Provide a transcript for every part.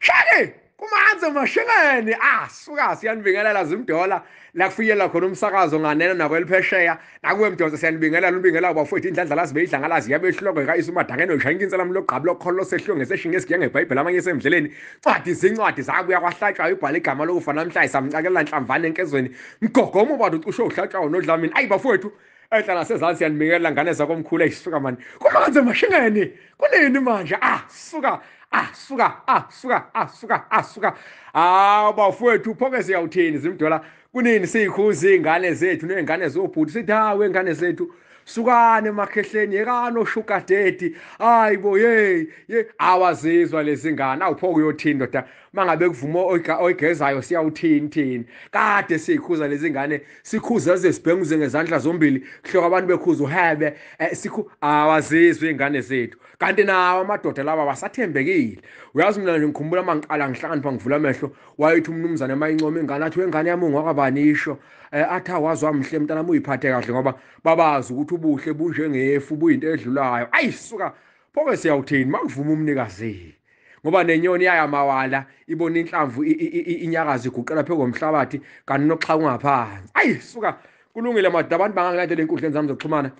shake kumanze mashengene ah suka siyanibingelela zimdola la kufikela khona umsakazo nganeno nakweliphesheya nakuwe mdoza siyanibingelela umbingelela bafowethu inhlandla lazi beyidlangala ziyabe ihloko kayisu madangeno ishanka insalamu logqabi lokhono losehliwo ngeseshinga esigiya ngebhayibheli amanye semdleleni cwadi zincwadi zakuya kwahlatshwayo ibhala igama lokufa namhlanje samcakelela nhlamvane enkezweni mgogomo ubani ucishe uhlatshwayo nodlamini ayi bafowethu ehlala sezazi yanibikela ngane zakomkhulu eyisuka mani kumanzi emashingeni kunini manje ah suka ah suka ah suka ah suka ah suka ah bafowethu phoke siyawuthini zimdola kunini siyikhuza iy'ngane zethu ney'ngane zobhuti sithi hawe iy'ngane zethu sukane emakhehleni yekano sugar daddy hayi bo hey ye awazizwa lezi ngane awupho kuyothini ndoda mangabe kuvuma oyigezayo siyawuthini thini kade siyikhuza lezi ngane sikhuza ze sibhenguze ngezandla zombili kuhloko abantu bekhuza uhebe eh, sikhu awazizwa izingane zethu kanti nawo amadoda laba basathembekile uyazi mina nje ngikhumbula mangiqala ngihlakanipha ngivula amehlo wayethi umnumzane mayincoma ingane athi wengane yami ungwakabanisho eh, athi awazi wamhle mntana uyiphathe kahle ngoba babazi ukuthi obuhle bunjengefu buyinto edlulayo ayisuka phoke siyawuthini makuvuma umnikazi ngoba nenyoni yayamawala ibona inhlamvu inyakazi iguqela phe komhlabathi kanti noxha kungaphansi ayisuka kulungile madaba abantu bangangilandela enkundleni zami zokuxhumana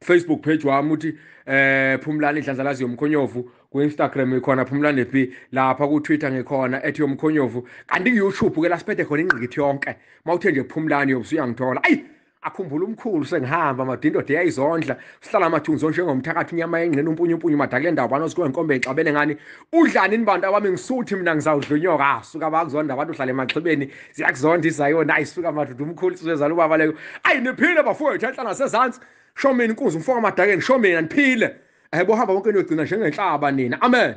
Facebook page wami uthi eh phumlani idlandla lazi yomkhonyovu ku-Instagram ikhona phumlani p lapha ku-Twitter ngikhona ethi yomkhonyovu kanti ku-YouTube ke la siphethe khona ingqikithi yonke mawuthe nje phumlani yobusuyangithola ayi akhumbula umkhulu sengihamba amadindodi eyayizondla sihlala amathunzi njengomthakathi inyama yengcina umpunyumpunyu madakule ndawo banozikuwe nkombe ngixabene ngani udlani nibantu abami ngisuthi mina ngizawudlunyoka ah, suka bakuzonda abantu uhlala emaxhibeni ziyakuzonda izayona ayisuka maduda umkhulu isizezala ubaba leyo ayi niphile bafowethu enhlana sezantsi sho mina inkunzi umfoka madakeni sho mina niphile um bohamba bonke niyogcina njengenhlaba nina amen